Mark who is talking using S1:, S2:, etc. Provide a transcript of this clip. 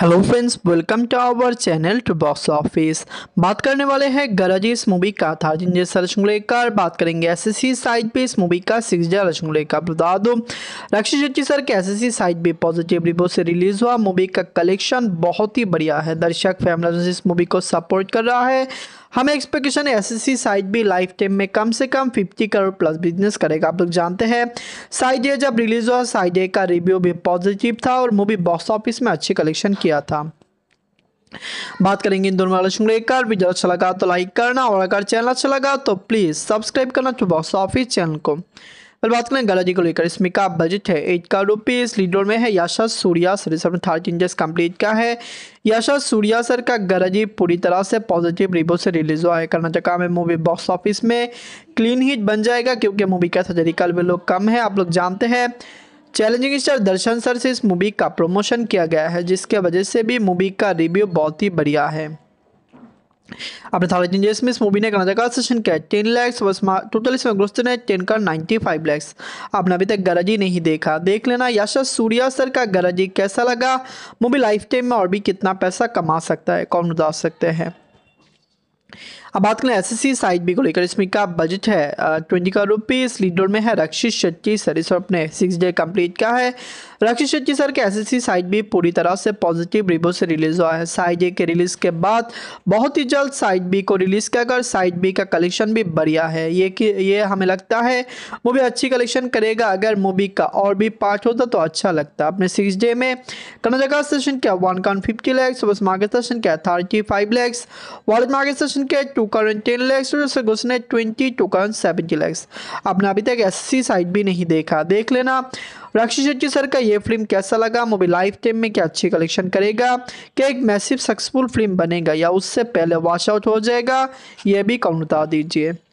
S1: hello friends welcome to our channel to box office बात करने वाले हैं गरज इस मूवी का था जिनजे कर बात करेंगे एस एस सी साइड पे इस मूवी का सिक्स डे का बता दो रक्षित शेट्टी सर के एस एस सी साइड पे पॉजिटिव रिव्यू से रिलीज हुआ मूवी का कलेक्शन बहुत ही बढ़िया है दर्शक फैमिली इस मूवी को सपोर्ट कर रहा है हमें एक्सपेक्टेशन है एसएससी साइट भी लाइफ टाइम में कम से कम 50 करोड़ प्लस बिजनेस करेगा आप लोग जानते हैं साइड ए जब रिलीज हुआ साइड ए का रिव्यू भी पॉजिटिव था और मूवी बॉक्स ऑफिस में अच्छे कलेक्शन किया था बात करेंगे इन दोनों आलोचना लेकर वीडियो अच्छा लगा तो लाइक करना और अगर चैनल अच्छा लगा तो प्लीज़ सब्सक्राइब करना टू बॉक्स ऑफिस चैनल को फिर बात करें गलाजी को लेकर इसमें का बजट है एट का रुपीज़ लीड में है याशा सूर्या सर इसमें थर्ड चेंजेस कंप्लीट का है याशा सूर्या सर का गराजी पूरी तरह से पॉजिटिव रिव्यू से रिलीज हुआ है कर्नाटका में मूवी बॉक्स ऑफिस में क्लीन हिट बन जाएगा क्योंकि मूवी का सर्जरिकल वे लोग कम है आप लोग जानते हैं चैलेंजिंग स्टार दर्शन सर से इस मूवी का प्रमोशन किया गया है जिसके वजह से भी मूवी का रिव्यू बहुत ही बढ़िया है अपने थाउजेंड इंडियस में इस मूवी ने कनाडा तो का सेशन किया टेन लैक्स बस टोटल इसमें ग्रोथ ने टेन का नाइन्टी फाइव लैक्स आपने अभी तक गरजी नहीं देखा देख लेना यशा सूर्या सर का गरजी कैसा लगा मूवी लाइफ टाइम में और भी कितना पैसा कमा सकता है कौन उदास सकते हैं अब बात करें S S C side B को लेकर इसमें का बजट है ट्वेंटी का रुपीज़ लीडर में है रक्षित शेट्टी सर इस अपने सिक्स डे कंप्लीट किया है रक्षित शेट्टी सर के S S C side B पूरी तरह से पॉजिटिव रिव्यू से रिलीज़ हुआ है साइड ए के रिलीज़ के बाद बहुत ही जल्द साइड बी को रिलीज़ किया कर साइड बी का कलेक्शन भी बढ़िया है ये कि ये हमें लगता है मूवी अच्छी कलेक्शन करेगा अगर मूवी का और भी पार्ट होता तो अच्छा लगता अपने सिक्स डे में कर्नाटका सेशन क्या one crore fifty lakhs market session क्या thirty five lakhs world market session के टू करोड़ टेन लैक्स और उससे घुसने twenty two crore seventy lakhs आपने अभी तक ऐसी साइड भी नहीं देखा देख लेना राक्षी शेट्टी सर का ये फिल्म कैसा लगा मूवी लाइफ टाइम में क्या अच्छी कलेक्शन करेगा क्या एक मैसिव सक्सेसफुल फिल्म बनेगा या उससे पहले वॉश आउट हो जाएगा ये भी कमेंट बता दीजिए